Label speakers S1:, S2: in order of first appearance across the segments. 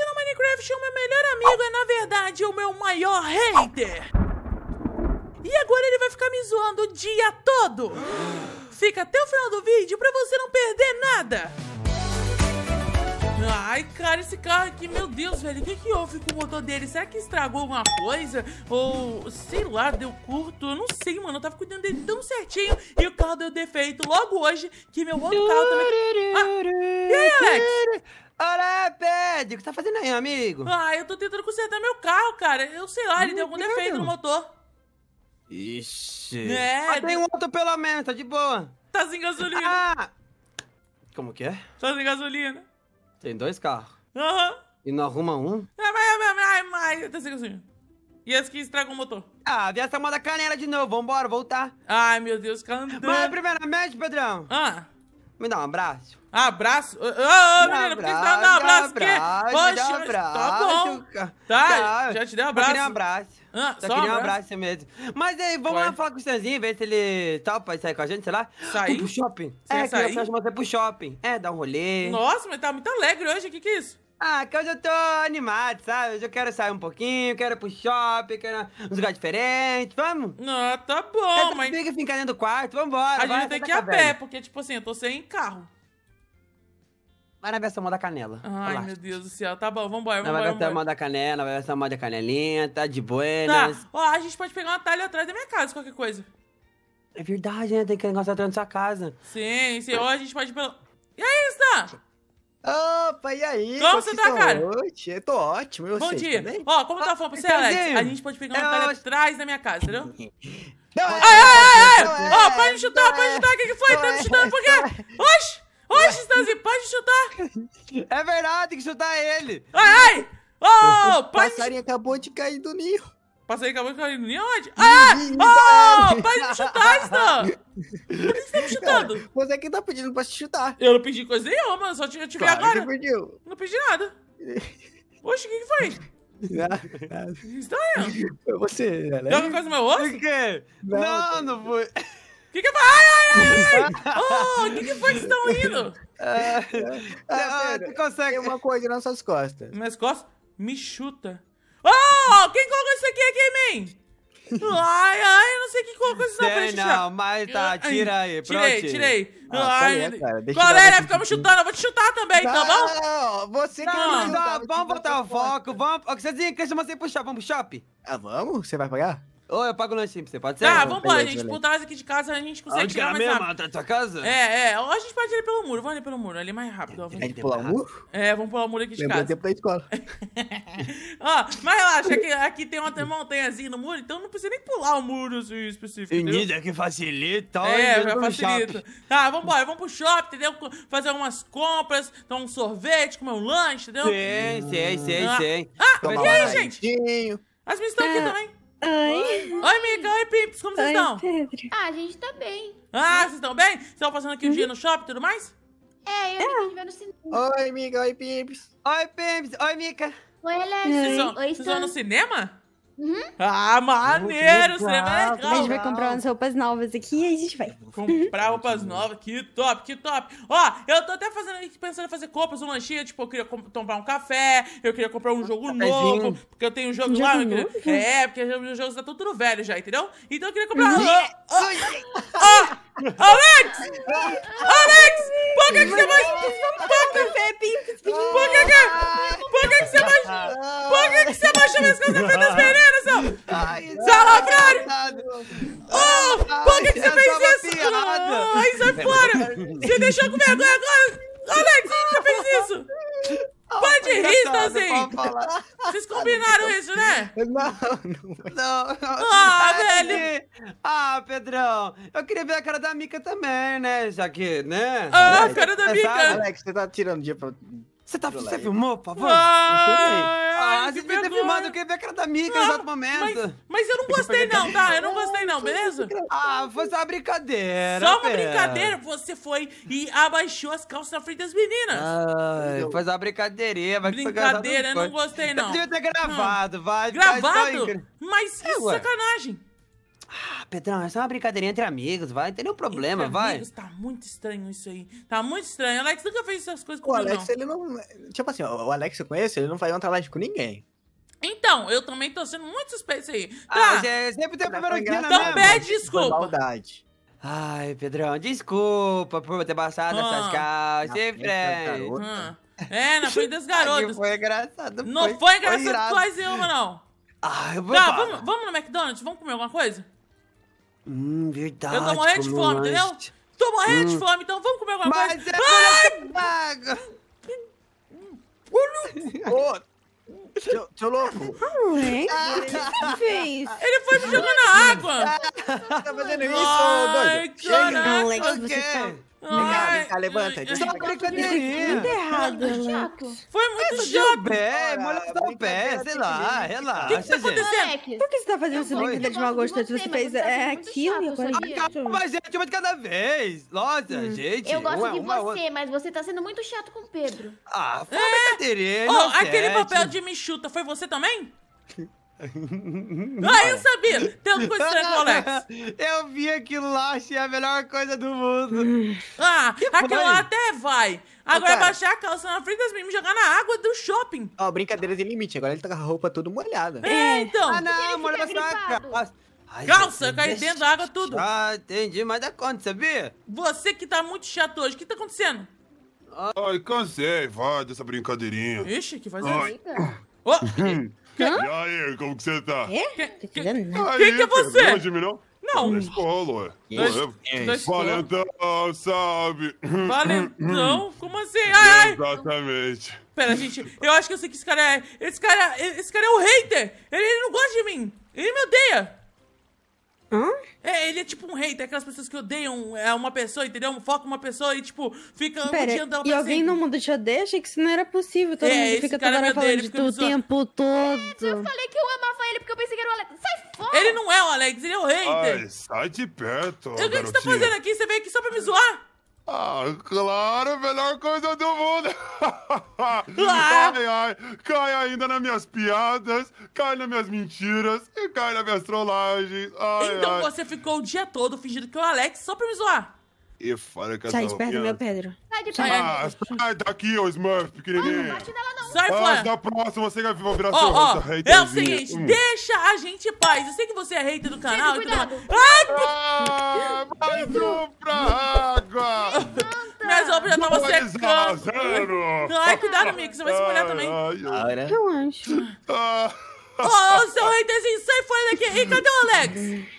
S1: Hoje no Minecraft o meu melhor amigo é, na verdade, o meu maior hater. E agora ele vai ficar me zoando o dia todo. Fica até o final do vídeo pra você não perder nada. Ai, cara, esse carro aqui, meu Deus, velho, o que, que houve com o motor dele? Será que estragou alguma coisa? Ou, sei lá, deu curto? Eu não sei, mano, eu tava cuidando dele tão certinho e o carro deu defeito logo hoje que meu outro carro também... Ah, e aí, Alex?
S2: Olá, Pedro! O que tá fazendo aí, amigo?
S1: Ah, eu tô tentando consertar meu carro, cara. Eu sei lá, ele deu algum hum, defeito no motor.
S2: Ixi. É. Mas ah, tem um outro pelo menos, tá de boa.
S1: Tá sem gasolina. Ah! Como que é? Tá sem gasolina.
S2: Tem dois carros. Aham. Uhum. E não arruma um?
S1: É, mas, mas, mas, mas, tá sem gasolina. E essa que estragam o motor. Ah, vi essa moda canela de novo. Vambora, voltar. Ai, meu Deus, cara. Mas, primeiramente, Pedrão.
S2: Ah. Me dá um abraço. Abraço? Ô, ô, menina, por que você tá dando um abraço? Por quê? Poxa, um tá abraço, tá bom. Tá,
S1: tá, já te dei um abraço. Só queria um abraço.
S2: Ah, só, só queria um abraço, mesmo. Mas aí, vamos lá falar com o Stanzinho, ver se ele topa sair com a gente, sei lá. Sair? Pro shopping. Você é, que eu chamo você pro shopping. É, dar um rolê. Nossa,
S1: mas tá muito alegre hoje, o que que é isso? Ah, que
S2: hoje eu tô animado, sabe? Hoje eu quero sair um pouquinho, quero ir pro shopping, quero um lugar diferente,
S1: vamos? Ah, tá bom, mas... Fica ficar dentro do quarto, vambora. A gente tem que ir a pé, porque, tipo assim, eu tô sem carro.
S2: Vai na versão moda canela.
S1: Ai, Olá. meu Deus do céu. Tá bom, vambora, vambora. Vai na versão
S2: moda canela, vai na versão moda canelinha, tá de tá, buenas.
S1: Tá, ó, a gente pode pegar um atalho atrás da minha casa, qualquer coisa. É verdade, né? Tem que negócio atrás da sua casa. Sim, sim. Ou a gente pode... E aí, Stan? Opa, e aí? Como você tá, cara?
S2: Noite? Eu tô ótimo, e Bom dia. Também?
S1: Ó, como eu tava falando pra ah, você, Alex, a gente pode pegar uma cara é atrás atrás da minha casa, entendeu? É, não, ai, ai, ai, ai! Ó, pode é, chutar, pode chutar, o que foi? Tá chutando por quê? Oxi! Oxi, Stanzi, pode chutar! É verdade, tem que chutar ele! Ai, ai! Ô, oh, pode... O passarinho acabou de cair do ninho. Passei acabou de nem Onde? Ah! Oh! Para de chutar, Stan! Por que você tá me chutando? Cara, você é quem tá pedindo pra se chutar. Eu não pedi coisa nenhuma, só te tive claro agora. Que pediu. Não pedi nada. Poxa, o que, que foi? Estranho. É?
S2: Foi você, né? Deu alguma coisa no meu osso? Por quê? Não, não, não foi. O que que foi? Ai, ai, ai! O oh, que que foi que estão indo?
S1: Ah, é, ah, é, ah, tu consegue. Tem uma coisa nas suas costas. Minhas costas? Me chuta ó, quem colocou isso aqui aqui é em mim? Ai, ai, não sei quem colocou isso na frente. Não, mas tá, tira aí, pronto. Tirei, tirei. Ah, ficamos chutando, eu vou te chutar também, não, tá bom? Não, você que não, não vamos botar o
S2: foco, vamos... Vocês que você puxar, vamos pro shopping? Ah, vamos? Você vai pagar? Ou eu pago o lanche pra você, pode ser? Tá, vamos lá, gente. Por
S1: trás aqui de casa a gente consegue chegar é mais mesmo? rápido. Atrás da sua casa? É, é. Ou a gente pode ir pelo muro. Vamos ali pelo muro. Ali é mais rápido. A gente pular o muro? É, vamos pular o muro aqui de Lembra casa. tempo da
S3: escola.
S1: ó, mas relaxa. Aqui, aqui tem uma montanhazinha no muro, então não precisa nem pular o muro específico, Menina, que facilita.
S3: É, já facilita.
S1: Tá, vamos Vamos pro shopping, entendeu? Fazer algumas compras, tomar um sorvete, comer um lanche, entendeu? Sim, sim, sim, ah, sim. Ah, e aí, gente? As minhas estão aqui é. também. Oi. Oi, Mica. Oi, Pimps. Como vocês Oi, estão? Pedro. Ah, a gente tá bem. Ah, vocês estão bem? Vocês estão passando aqui o um uhum. dia no shopping e tudo mais?
S2: É, eu é. vendo no cinema. Oi, amiga. Oi, Pimps. Oi, Pimps.
S1: Oi, Mica. Oi, Alex. Vocês, Oi, vocês estão no cinema? Uhum. Ah, maneiro! Você vai legal. A gente vai comprar umas roupas novas aqui e a gente vai. Comprar roupas novas, que top, que top! Ó, eu tô até fazendo, pensando em fazer compras, um lanchinho, tipo, eu queria comprar um café, eu queria comprar um jogo novo, porque eu tenho um jogo, um lá. queria... É, porque os jogos estão tá tudo velho já, entendeu? Então eu queria comprar. Uhum. Oh, oh, oh. Alex! Alex! Por que, que você vai. Por que café, Por que que. Por que que você vai. Por que que você vai chamar esse café das Titãzinho? Assim, vocês combinaram isso, né? Não, não.
S2: não. Ah, velho! Ah, Pedrão, eu queria ver a cara da Mica também, né? Já que, né? Ah, a cara da é Mica! Alex, você tá tirando dia pra você tá, você filmou, por favor? Ah, ah você devia ter filmado, eu queria ver a cara da Mika no ah, exato momento. Mas, mas, eu não gostei não, tá? Eu não gostei não, beleza?
S1: Ah, foi só uma brincadeira. Só uma brincadeira? Você foi e abaixou as calças na frente das meninas. Ai, foi
S2: só uma brincadeirinha. brincadeira, eu não gostei
S1: não. Eu devia ter gravado, vai. Gravado? Mas que é, é sacanagem.
S2: Ah, Pedrão, é só uma brincadeira entre amigos, vai, não tem nenhum problema, entre vai. Amigos,
S1: tá muito estranho isso aí. Tá muito estranho. O Alex nunca fez essas coisas com o Alex, não. ele não.
S2: Tipo assim, o Alex eu conheço, ele não faz uma trabalho com ninguém.
S1: Então, eu também tô sendo muito suspeito aí. Ah, tá. Ah, é, sempre tem o primeiro tá aqui, né, Então pede desculpa.
S2: maldade. Ai, Pedrão, desculpa por ter passado ah. essas calças. Sempre é.
S1: É, na frente das garotas. foi engraçado. Não foi, foi engraçado coisa nenhuma, não.
S2: Ah, eu vou. Tá, vamos,
S1: vamos no McDonald's? Vamos comer alguma coisa?
S2: Hum, verdade. Eu tô morrendo de fome, entendeu?
S1: Tô morrendo hum. de fome, então vamos comer alguma Mas coisa. Mas é
S2: Ô, seu, seu louco. Hum, ah. fez? Ele foi me jogando na água. Ah, tá fazendo isso, doido. Ai, caraca. Não, Lex, você é? tá... Legal, vem cá, levanta. Ai, só brincadeirinha. Muito errado, tá chato. Foi muito chato. Tá pé, moleque dá tá pé, sei lá, relaxa, que que tá acontecendo? Por que você tá fazendo essa brincadeira de mau gosto? Você, fez é aquilo e agora... Calma, gente, uma de cada vez. Nossa, hum. gente.
S3: Eu gosto de você, mas você tá sendo muito chato com o Pedro.
S1: Ah, foi é. uma brincadeirinha. Oh, aquele papel de me chuta, foi você também? ah, eu sabia! estranho com Alex. Eu vi aquilo lá, achei a melhor coisa do mundo. Ah, aquele aquilo é lá até vai. Agora Ô, baixar a calça na frente das meninas e jogar na água do shopping.
S2: Ó, oh, brincadeira de limite. Agora ele tá com a roupa toda molhada. É, então. Ah, não, molhada só calça.
S1: Ai, calça, cai dentro da água tudo. Ah, entendi, mas dá conta, sabia? Você que tá muito chato hoje, o que tá acontecendo?
S3: Ah. Ai, cansei, vai, dessa brincadeirinha. Ixi,
S1: que faz isso?
S3: Oh. Hã? E aí, como que você tá? É? que é você? Não de mim, não? Não. Na escola. Dois, dois Valentão, sabe? Valentão?
S1: Como assim? Ai,
S3: Exatamente.
S1: Pera, gente, eu acho que eu sei que esse cara é... Esse cara, é, esse cara é o um hater. Ele, ele não gosta de mim. Ele me odeia. Hã? É, ele é tipo um rei, tem aquelas pessoas que odeiam é, uma pessoa, entendeu? Foca uma pessoa e, tipo, fica Pera, odiando ela E alguém sempre. no
S2: mundo te odeia? Achei que isso não era possível. Todo é, mundo fica toda hora falando dele, de tu o tempo todo. É, eu
S1: falei que eu amava ele porque eu pensei que era o Alex. Sai fora! Ele não é o Alex, ele é o rei. Ai,
S3: sai de perto, o que você tá fazendo
S1: aqui? Você veio aqui só pra me zoar? Ah, claro, melhor coisa do mundo! Ah! ai,
S3: cai ainda nas minhas piadas, cai nas minhas mentiras e cai nas minhas trollagens.
S1: Ai, então ai. você ficou o dia todo fingindo que é o Alex só pra me zoar?
S3: e fora que Sai de perto meu Pedro.
S1: Sai de perto. Ah,
S3: sai daqui, ô Smurf, pequenininho. Ah, não bate nela, não. Sai Ah, da próxima você vai virar oh, seu oh, hater. É o seguinte, hum. deixa
S1: a gente em paz. Eu sei que você é hater do canal. Sempre cuidado. Tudo... Ah, mais um pra água. Minhas obras é Ai, cuidado, Mix. Você vai se molhar também.
S3: Ai, Eu acho.
S1: Ah. Ô, oh, seu haterzinho, sai fora daqui. E cadê o Alex?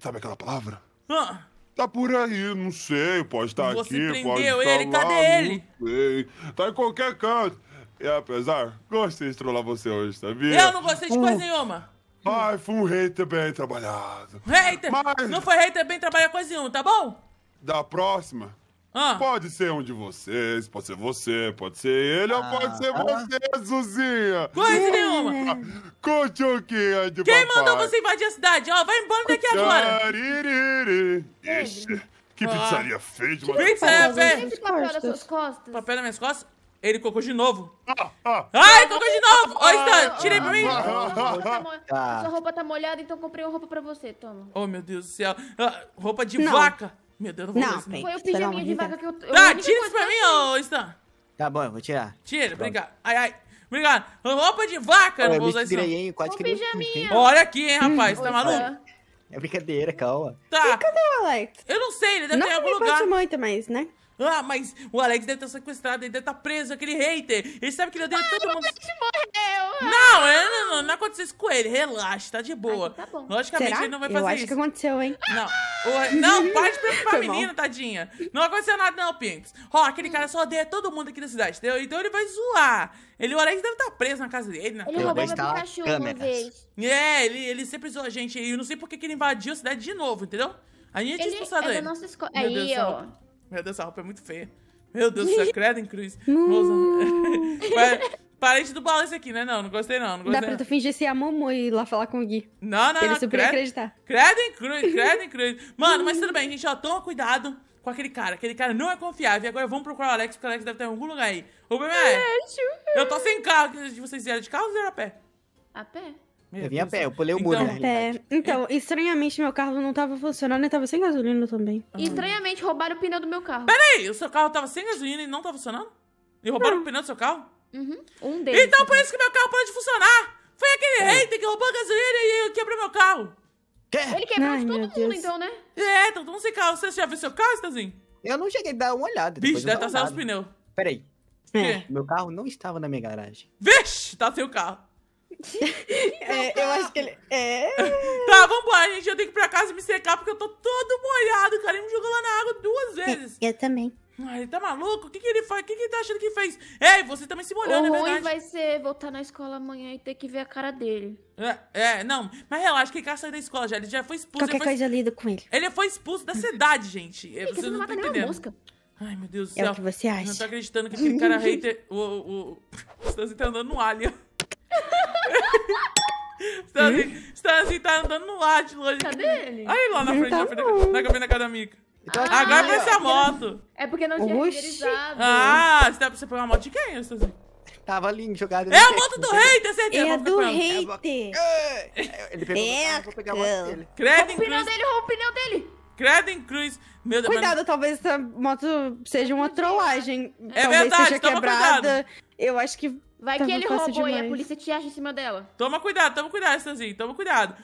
S3: Sabe aquela palavra? Ah. Tá por aí, não sei, pode estar aqui, pode estar ele, cadê lá, ele? Não sei. Tá em qualquer canto. E apesar, gostei de trollar você hoje, sabia? Eu não gostei de uh. coisa nenhuma. Ai, foi um hater bem trabalhado.
S1: Hater? Mas... Não foi hater bem trabalhado coisa nenhuma, tá bom?
S3: Da próxima, ah. Pode ser um de vocês, pode ser você, pode ser ele ah. ou pode ah, ser ah. você, Suzinha. Zuzinha. Coisa nenhuma. Cuchuquinha é de Quem papai. mandou você
S1: invadir a cidade? Ó, vai embora daqui agora. É. Ixi,
S3: que pizzaria feia
S1: de uma... Pizzaria feia. papel nas suas costas. Papel nas minhas costas? Ele cocou de novo. Ah, ah, Ai, cocou de novo! Ó, Stan, tirei pra mim. Tá sua
S2: roupa tá molhada, então
S1: comprei uma roupa pra você, toma. Oh, meu Deus do céu. roupa de não. vaca. Meu Deus, eu vou não, ver Foi o pijaminha de vaca que eu... eu tá, tira isso pra mim, ô Stan. Tá bom, eu vou tirar. Tira, obrigado. Ai, ai. Obrigado. Roupa de vaca, eu não vou usar isso. Hein, quase o pijaminha. É Olha aqui, hein, rapaz. Hum, tá maluco? É
S2: brincadeira, calma.
S1: Tá. E cadê o Alex? Eu não sei, ele deve não ter em algum lugar. Não muito, mas, né? Ah, mas o Alex deve estar sequestrado, ele deve estar preso, aquele hater. Ele sabe que ele odeia ah, todo mundo. morreu.
S3: Ah. Não, é, não,
S1: não, aconteceu isso com ele. Relaxa, tá de boa. Ai, tá bom. Logicamente Será? ele não vai fazer isso. Eu acho isso. que aconteceu, hein? Não. O, não, pode de preocupar a menina, tadinha. Não aconteceu nada não, Pinks. Ó, aquele cara só odeia todo mundo aqui na cidade, entendeu? Então ele vai zoar. Ele, o Alex deve estar preso na casa dele. Na né? ele roubou meu Pikachu uma vez. É, ele, ele sempre zoou a gente. E eu não sei porque que ele invadiu a cidade de novo, entendeu? A gente é expulsado é ele. É da nossa escola. Aí, ó. Meu Deus, essa roupa é muito feia. Meu Deus, você credo em cruz. Hum. Parente do bala esse aqui, né? Não, não gostei não. não gostei, Dá pra não. tu fingir ser a Momo e ir lá falar com o Gui. Não, não, Ele não. Ele acreditar. Credo em cruz, credo em cruz. Mano, mas tudo bem, gente, ó, toma cuidado com aquele cara. Aquele cara não é confiável. E agora vamos procurar o Alex, porque o Alex deve estar em algum lugar aí. O bebê é. Eu tô sem carro. vocês vieram de carro ou vieram a pé? A pé
S2: eu vim a pé, eu pulei o então muro. Então, então estranhamente, meu carro não tava funcionando e tava sem gasolina também.
S1: estranhamente,
S3: roubaram o pneu do
S1: meu carro. Peraí, o seu carro tava sem gasolina e não tava funcionando? E roubaram o pneu do seu carro? Uhum, um deles. Então por isso que meu carro parou de funcionar! Foi aquele é. que roubou a gasolina e quebrou meu carro! Quê? Ele quebrou Ai, de todo mundo, Deus. então, né? É, tá todo mundo sem carro. Você já viu seu carro, Stazinho? Eu não cheguei a dar uma olhada. Bicho, deve estar saindo os
S2: pneus. Peraí. É. Meu carro não estava na minha garagem.
S1: Vixe, tá seu carro. Que, é, eu acho que ele. É. Tá, vambora, gente. Eu tenho que ir pra casa me secar porque eu tô todo molhado, cara. Ele me jogou lá na água duas vezes. Eu, eu também. Ai, ele tá maluco? O que, que ele faz? O que, que ele tá achando que fez? Ei, você também se molhou, né, verdade?
S2: vai ser voltar na escola amanhã e ter que ver a cara dele.
S1: É, é não. Mas relaxa, que ele quer sair da escola já. Ele já foi expulso. Qualquer foi... coisa lida com ele. Ele foi expulso da cidade, gente. Sim, você não, não tá entendendo. Mosca. Ai, meu Deus do céu. É o que você acha. Eu não tô acreditando que aquele cara hater... O, o, o... Você tá andando no alho. Está assim, está assim, tá andando no ar de longe. Cadê ele? Olha ele lá na frente, na tá frente, na cabine acadêmica. Então, ah, Agora é essa moto. É porque não tinha renderizado. Ah, você, tá, você pegou uma moto de quem, Estazinho? Tava ali, jogada. É a moto do rei, tem certeza. É a do é rei. É, ele pegou o vou pegar a moto dele. Credo em Cruz. o pneu dele, rouba o pneu dele. Credo em Cruz. Meu Deus, cuidado, talvez essa
S2: moto seja uma trollagem. É talvez verdade, seja quebrada. Eu acho que Vai tá que ele roubou demais. e a polícia te acha em cima dela.
S1: Toma cuidado, toma cuidado, Stanzinho, toma cuidado.